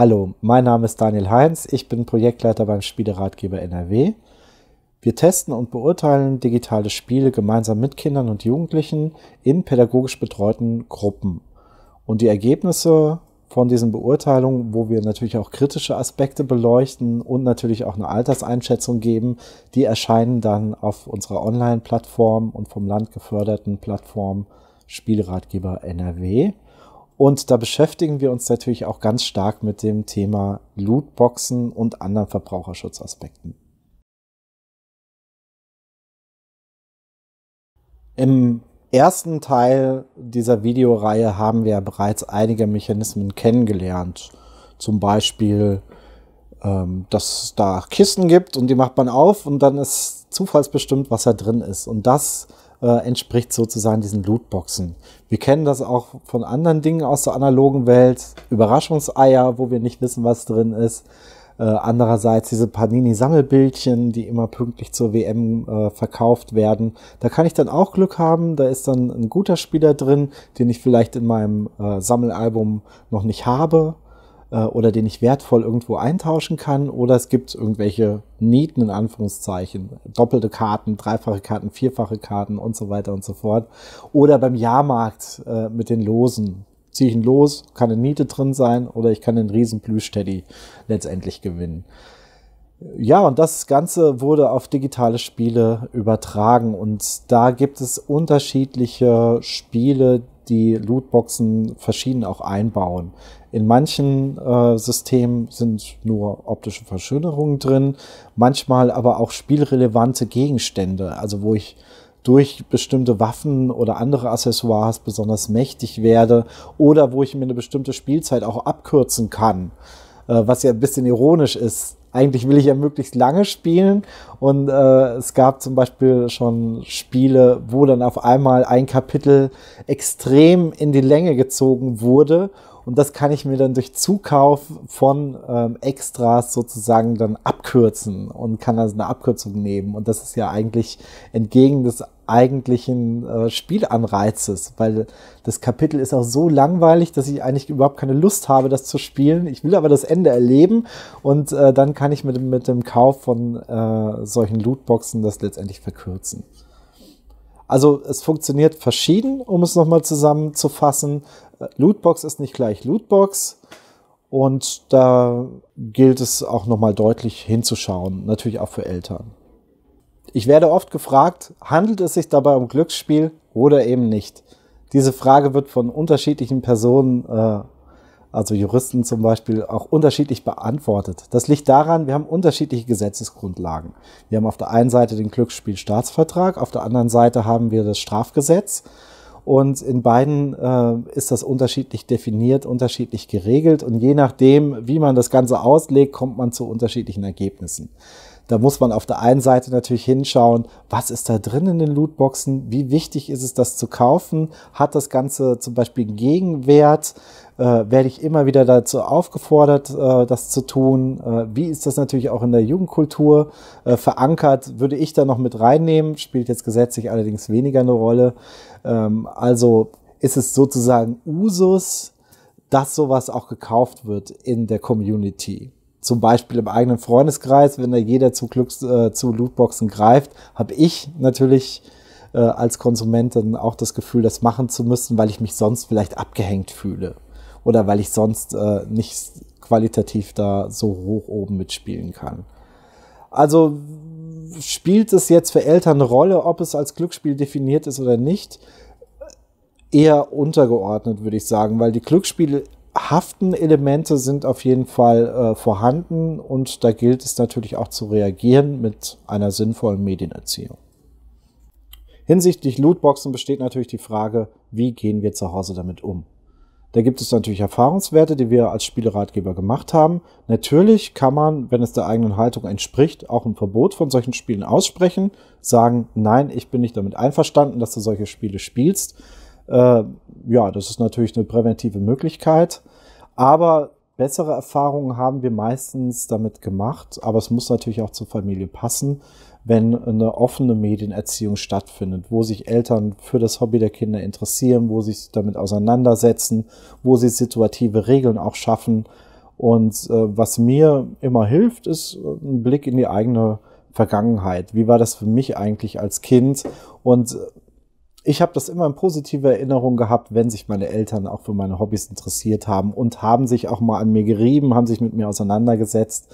Hallo, mein Name ist Daniel Heinz, ich bin Projektleiter beim Spieleratgeber NRW. Wir testen und beurteilen digitale Spiele gemeinsam mit Kindern und Jugendlichen in pädagogisch betreuten Gruppen. Und die Ergebnisse von diesen Beurteilungen, wo wir natürlich auch kritische Aspekte beleuchten und natürlich auch eine Alterseinschätzung geben, die erscheinen dann auf unserer Online-Plattform und vom Land geförderten Plattform Spielratgeber NRW. Und da beschäftigen wir uns natürlich auch ganz stark mit dem Thema Lootboxen und anderen Verbraucherschutzaspekten. Im ersten Teil dieser Videoreihe haben wir bereits einige Mechanismen kennengelernt. Zum Beispiel, ähm, dass es da Kisten gibt und die macht man auf und dann ist zufallsbestimmt, was da drin ist. Und das äh, entspricht sozusagen diesen Lootboxen. Wir kennen das auch von anderen Dingen aus der analogen Welt. Überraschungseier, wo wir nicht wissen, was drin ist. Äh, andererseits diese Panini-Sammelbildchen, die immer pünktlich zur WM äh, verkauft werden. Da kann ich dann auch Glück haben. Da ist dann ein guter Spieler drin, den ich vielleicht in meinem äh, Sammelalbum noch nicht habe äh, oder den ich wertvoll irgendwo eintauschen kann. Oder es gibt irgendwelche Nieten in Anführungszeichen, doppelte Karten, dreifache Karten, vierfache Karten und so weiter und so fort. Oder beim Jahrmarkt äh, mit den Losen. Ziehe ich ihn los, kann eine Niete drin sein oder ich kann den riesen Plüschteddy letztendlich gewinnen. Ja, und das Ganze wurde auf digitale Spiele übertragen und da gibt es unterschiedliche Spiele, die Lootboxen verschieden auch einbauen. In manchen äh, Systemen sind nur optische Verschönerungen drin, manchmal aber auch spielrelevante Gegenstände, also wo ich durch bestimmte Waffen oder andere Accessoires besonders mächtig werde oder wo ich mir eine bestimmte Spielzeit auch abkürzen kann. Äh, was ja ein bisschen ironisch ist, eigentlich will ich ja möglichst lange spielen. Und äh, es gab zum Beispiel schon Spiele, wo dann auf einmal ein Kapitel extrem in die Länge gezogen wurde und das kann ich mir dann durch Zukauf von ähm, Extras sozusagen dann abkürzen und kann also eine Abkürzung nehmen. Und das ist ja eigentlich entgegen des eigentlichen äh, Spielanreizes, weil das Kapitel ist auch so langweilig, dass ich eigentlich überhaupt keine Lust habe, das zu spielen. Ich will aber das Ende erleben und äh, dann kann ich mit, mit dem Kauf von äh, solchen Lootboxen das letztendlich verkürzen. Also es funktioniert verschieden, um es nochmal zusammenzufassen. Lootbox ist nicht gleich Lootbox. Und da gilt es auch nochmal deutlich hinzuschauen, natürlich auch für Eltern. Ich werde oft gefragt, handelt es sich dabei um Glücksspiel oder eben nicht? Diese Frage wird von unterschiedlichen Personen, äh, also Juristen zum Beispiel, auch unterschiedlich beantwortet. Das liegt daran, wir haben unterschiedliche Gesetzesgrundlagen. Wir haben auf der einen Seite den Glücksspielstaatsvertrag, auf der anderen Seite haben wir das Strafgesetz. Und in beiden äh, ist das unterschiedlich definiert, unterschiedlich geregelt. Und je nachdem, wie man das Ganze auslegt, kommt man zu unterschiedlichen Ergebnissen. Da muss man auf der einen Seite natürlich hinschauen, was ist da drin in den Lootboxen, wie wichtig ist es, das zu kaufen, hat das Ganze zum Beispiel einen Gegenwert, äh, werde ich immer wieder dazu aufgefordert, äh, das zu tun, äh, wie ist das natürlich auch in der Jugendkultur äh, verankert, würde ich da noch mit reinnehmen, spielt jetzt gesetzlich allerdings weniger eine Rolle. Ähm, also ist es sozusagen Usus, dass sowas auch gekauft wird in der Community zum Beispiel im eigenen Freundeskreis, wenn da jeder zu, Glücks, äh, zu Lootboxen greift, habe ich natürlich äh, als Konsumentin auch das Gefühl, das machen zu müssen, weil ich mich sonst vielleicht abgehängt fühle oder weil ich sonst äh, nicht qualitativ da so hoch oben mitspielen kann. Also spielt es jetzt für Eltern eine Rolle, ob es als Glücksspiel definiert ist oder nicht? Eher untergeordnet, würde ich sagen, weil die Glücksspiele haften Elemente sind auf jeden Fall äh, vorhanden und da gilt es natürlich auch zu reagieren mit einer sinnvollen Medienerziehung. Hinsichtlich Lootboxen besteht natürlich die Frage, wie gehen wir zu Hause damit um? Da gibt es natürlich Erfahrungswerte, die wir als Spieleratgeber gemacht haben. Natürlich kann man, wenn es der eigenen Haltung entspricht, auch ein Verbot von solchen Spielen aussprechen, sagen, nein, ich bin nicht damit einverstanden, dass du solche Spiele spielst. Äh, ja, das ist natürlich eine präventive Möglichkeit. Aber bessere Erfahrungen haben wir meistens damit gemacht. Aber es muss natürlich auch zur Familie passen, wenn eine offene Medienerziehung stattfindet, wo sich Eltern für das Hobby der Kinder interessieren, wo sie sich damit auseinandersetzen, wo sie situative Regeln auch schaffen. Und äh, was mir immer hilft, ist äh, ein Blick in die eigene Vergangenheit. Wie war das für mich eigentlich als Kind? Und äh, ich habe das immer in positive Erinnerung gehabt, wenn sich meine Eltern auch für meine Hobbys interessiert haben und haben sich auch mal an mir gerieben, haben sich mit mir auseinandergesetzt.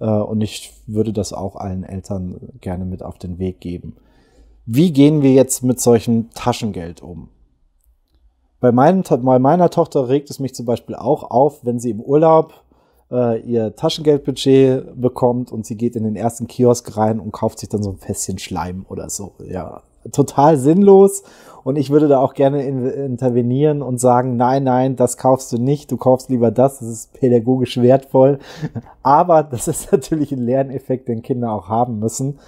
Äh, und ich würde das auch allen Eltern gerne mit auf den Weg geben. Wie gehen wir jetzt mit solchem Taschengeld um? Bei, meinem, bei meiner Tochter regt es mich zum Beispiel auch auf, wenn sie im Urlaub äh, ihr Taschengeldbudget bekommt und sie geht in den ersten Kiosk rein und kauft sich dann so ein Fässchen Schleim oder so. Ja, total sinnlos. Und ich würde da auch gerne in, intervenieren und sagen, nein, nein, das kaufst du nicht, du kaufst lieber das, das ist pädagogisch wertvoll. Aber das ist natürlich ein Lerneffekt, den Kinder auch haben müssen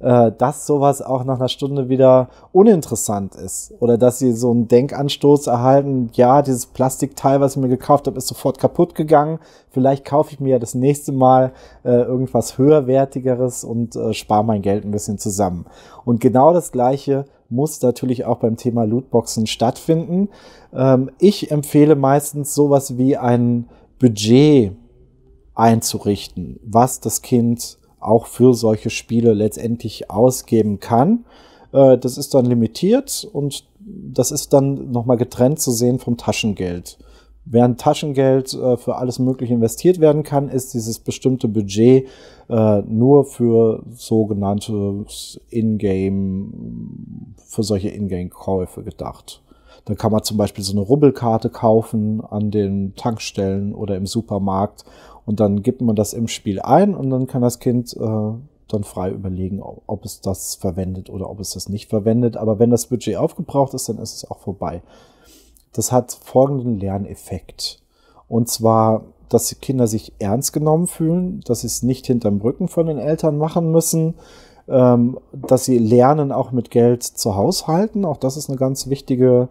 äh, dass sowas auch nach einer Stunde wieder uninteressant ist. Oder dass sie so einen Denkanstoß erhalten, ja, dieses Plastikteil, was ich mir gekauft habe, ist sofort kaputt gegangen. Vielleicht kaufe ich mir ja das nächste Mal äh, irgendwas höherwertigeres und äh, spare mein Geld ein bisschen zusammen. Und genau das gleiche muss natürlich auch beim Thema Lootboxen stattfinden. Ähm, ich empfehle meistens sowas wie ein Budget einzurichten, was das Kind auch für solche Spiele letztendlich ausgeben kann. Äh, das ist dann limitiert und das ist dann nochmal getrennt zu sehen vom Taschengeld. Während Taschengeld äh, für alles Mögliche investiert werden kann, ist dieses bestimmte Budget äh, nur für sogenannte Ingame, für solche Ingame-Käufe gedacht. Dann kann man zum Beispiel so eine Rubbelkarte kaufen an den Tankstellen oder im Supermarkt und dann gibt man das im Spiel ein und dann kann das Kind äh, dann frei überlegen, ob es das verwendet oder ob es das nicht verwendet. Aber wenn das Budget aufgebraucht ist, dann ist es auch vorbei. Das hat folgenden Lerneffekt. Und zwar, dass die Kinder sich ernst genommen fühlen, dass sie es nicht hinterm Rücken von den Eltern machen müssen, ähm, dass sie lernen, auch mit Geld zu haushalten. Auch das ist eine ganz wichtige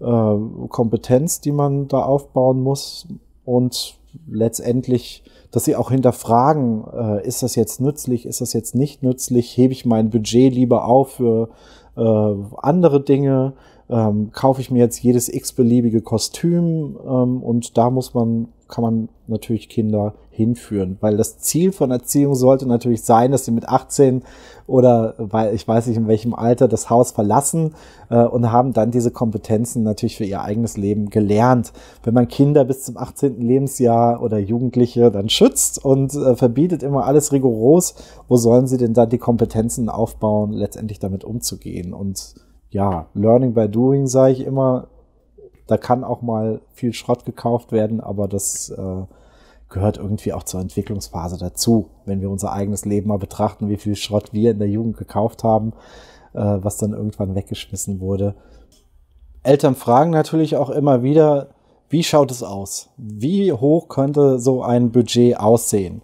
äh, Kompetenz, die man da aufbauen muss. Und letztendlich, dass sie auch hinterfragen, äh, ist das jetzt nützlich, ist das jetzt nicht nützlich, hebe ich mein Budget lieber auf für äh, andere Dinge, ähm, kaufe ich mir jetzt jedes x-beliebige Kostüm ähm, und da muss man kann man natürlich Kinder hinführen, weil das Ziel von Erziehung sollte natürlich sein, dass sie mit 18 oder weil ich weiß nicht in welchem Alter das Haus verlassen äh, und haben dann diese Kompetenzen natürlich für ihr eigenes Leben gelernt. Wenn man Kinder bis zum 18. Lebensjahr oder Jugendliche dann schützt und äh, verbietet immer alles rigoros, wo sollen sie denn dann die Kompetenzen aufbauen, letztendlich damit umzugehen und ja, Learning by Doing sage ich immer, da kann auch mal viel Schrott gekauft werden, aber das äh, gehört irgendwie auch zur Entwicklungsphase dazu. Wenn wir unser eigenes Leben mal betrachten, wie viel Schrott wir in der Jugend gekauft haben, äh, was dann irgendwann weggeschmissen wurde. Eltern fragen natürlich auch immer wieder, wie schaut es aus? Wie hoch könnte so ein Budget aussehen?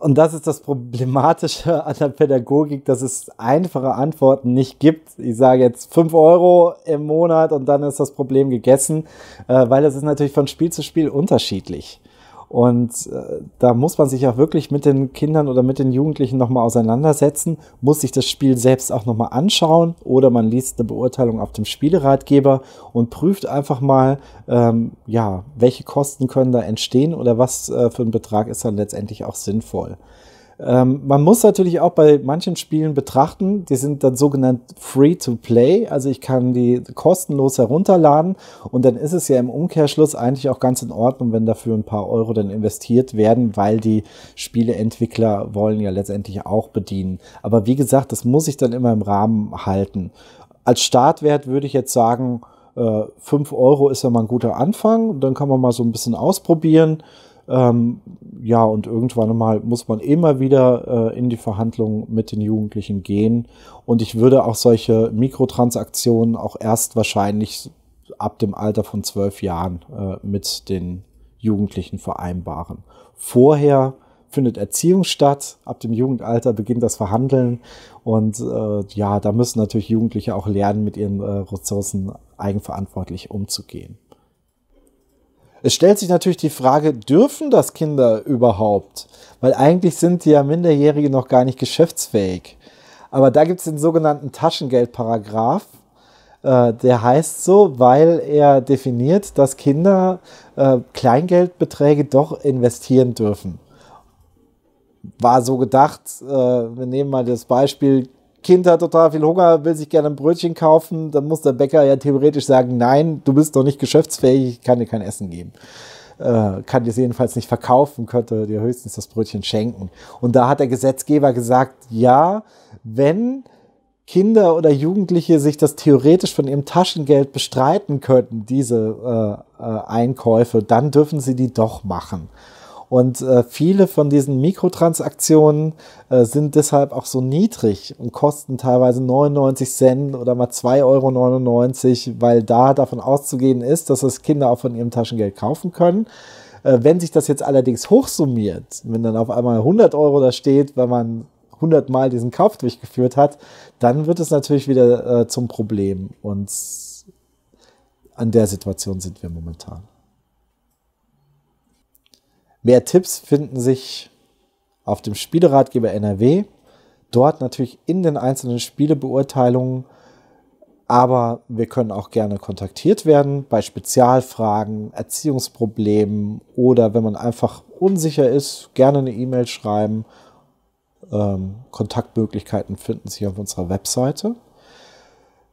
und das ist das Problematische an der Pädagogik, dass es einfache Antworten nicht gibt. Ich sage jetzt fünf Euro im Monat und dann ist das Problem gegessen, äh, weil das ist natürlich von Spiel zu Spiel unterschiedlich. Und äh, da muss man sich auch wirklich mit den Kindern oder mit den Jugendlichen nochmal auseinandersetzen, muss sich das Spiel selbst auch nochmal anschauen oder man liest eine Beurteilung auf dem Spieleratgeber und prüft einfach mal, ähm, ja, welche Kosten können da entstehen oder was äh, für ein Betrag ist dann letztendlich auch sinnvoll. Ähm, man muss natürlich auch bei manchen Spielen betrachten, die sind dann sogenannt free to play, also ich kann die kostenlos herunterladen und dann ist es ja im Umkehrschluss eigentlich auch ganz in Ordnung, wenn dafür ein paar Euro dann investiert werden, weil die Spieleentwickler wollen ja letztendlich auch bedienen. Aber wie gesagt, das muss ich dann immer im Rahmen halten. Als Startwert würde ich jetzt sagen, 5 äh, Euro ist ja mal ein guter Anfang, dann kann man mal so ein bisschen ausprobieren. Ähm, ja, und irgendwann mal muss man immer wieder äh, in die Verhandlungen mit den Jugendlichen gehen. Und ich würde auch solche Mikrotransaktionen auch erst wahrscheinlich ab dem Alter von zwölf Jahren äh, mit den Jugendlichen vereinbaren. Vorher findet Erziehung statt. Ab dem Jugendalter beginnt das Verhandeln. Und äh, ja, da müssen natürlich Jugendliche auch lernen, mit ihren äh, Ressourcen eigenverantwortlich umzugehen. Es stellt sich natürlich die Frage, dürfen das Kinder überhaupt? Weil eigentlich sind die ja Minderjährige noch gar nicht geschäftsfähig. Aber da gibt es den sogenannten Taschengeldparagraph. Äh, der heißt so, weil er definiert, dass Kinder äh, Kleingeldbeträge doch investieren dürfen. War so gedacht, äh, wir nehmen mal das Beispiel Kind hat total viel Hunger, will sich gerne ein Brötchen kaufen, dann muss der Bäcker ja theoretisch sagen, nein, du bist noch nicht geschäftsfähig, ich kann dir kein Essen geben. Äh, kann dir es jedenfalls nicht verkaufen, könnte dir höchstens das Brötchen schenken. Und da hat der Gesetzgeber gesagt, ja, wenn Kinder oder Jugendliche sich das theoretisch von ihrem Taschengeld bestreiten könnten, diese äh, äh, Einkäufe, dann dürfen sie die doch machen. Und äh, viele von diesen Mikrotransaktionen äh, sind deshalb auch so niedrig und kosten teilweise 99 Cent oder mal 2,99 Euro, weil da davon auszugehen ist, dass das Kinder auch von ihrem Taschengeld kaufen können. Äh, wenn sich das jetzt allerdings hochsummiert, wenn dann auf einmal 100 Euro da steht, weil man 100 Mal diesen Kauf durchgeführt hat, dann wird es natürlich wieder äh, zum Problem. Und an der Situation sind wir momentan. Mehr Tipps finden sich auf dem Spieleratgeber NRW. Dort natürlich in den einzelnen Spielebeurteilungen. Aber wir können auch gerne kontaktiert werden bei Spezialfragen, Erziehungsproblemen oder wenn man einfach unsicher ist, gerne eine E-Mail schreiben. Ähm, Kontaktmöglichkeiten finden sich auf unserer Webseite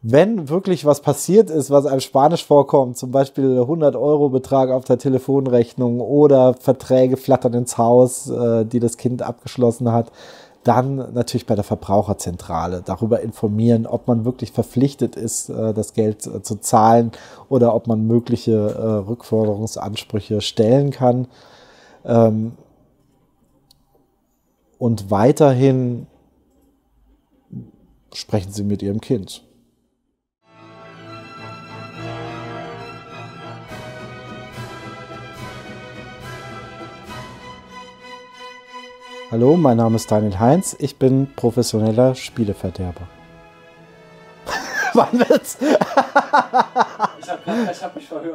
wenn wirklich was passiert ist, was einem Spanisch vorkommt, zum Beispiel 100 Euro Betrag auf der Telefonrechnung oder Verträge flattern ins Haus, äh, die das Kind abgeschlossen hat, dann natürlich bei der Verbraucherzentrale darüber informieren, ob man wirklich verpflichtet ist, äh, das Geld äh, zu zahlen oder ob man mögliche Rückforderungsansprüche stellen kann. Ähm, und weiterhin sprechen Sie mit Ihrem Kind. Hallo, mein Name ist Daniel Heinz, ich bin professioneller Spieleverderber. Wann wird's? ich habe hab mich verhört.